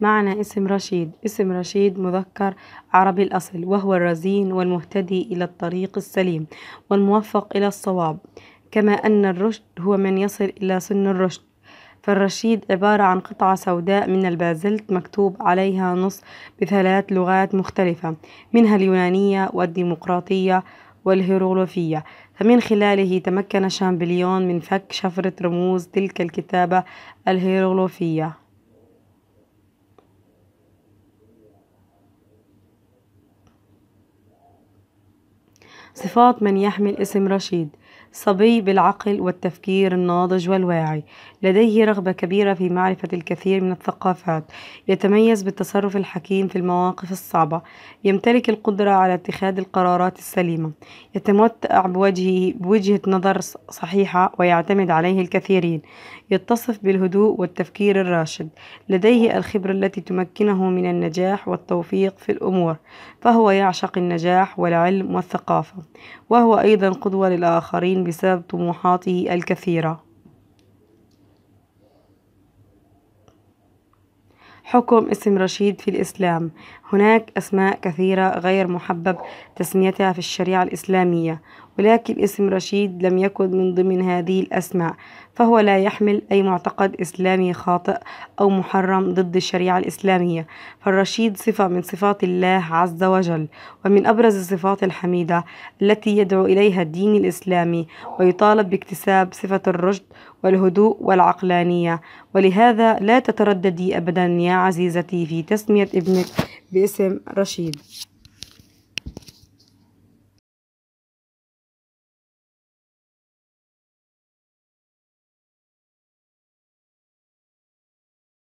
معنى اسم رشيد اسم رشيد مذكر عربي الأصل وهو الرزين والمهتدي إلى الطريق السليم والموفق إلى الصواب كما أن الرشد هو من يصل إلى سن الرشد فالرشيد عبارة عن قطعة سوداء من البازلت مكتوب عليها نص بثلاث لغات مختلفة منها اليونانية والديمقراطية والهيروغلوفية فمن خلاله تمكن شامبليون من فك شفرة رموز تلك الكتابة الهيروغلوفية صفات من يحمل اسم رشيد صبي بالعقل والتفكير الناضج والواعي لديه رغبة كبيرة في معرفة الكثير من الثقافات يتميز بالتصرف الحكيم في المواقف الصعبة يمتلك القدرة على اتخاذ القرارات السليمة يتمتع بوجهه بوجهة نظر صحيحة ويعتمد عليه الكثيرين يتصف بالهدوء والتفكير الراشد لديه الخبرة التي تمكنه من النجاح والتوفيق في الأمور فهو يعشق النجاح والعلم والثقافة وهو أيضا قدوة للآخرين بسبب طموحاته الكثيرة حكم اسم رشيد في الإسلام هناك أسماء كثيرة غير محبب تسميتها في الشريعة الإسلامية ولكن اسم رشيد لم يكن من ضمن هذه الأسماء فهو لا يحمل أي معتقد إسلامي خاطئ أو محرم ضد الشريعة الإسلامية فالرشيد صفة من صفات الله عز وجل ومن أبرز الصفات الحميدة التي يدعو إليها الدين الإسلامي ويطالب باكتساب صفة الرشد والهدوء والعقلانية ولهذا لا تترددي أبدا يا عزيزتي في تسمية ابنك باسم رشيد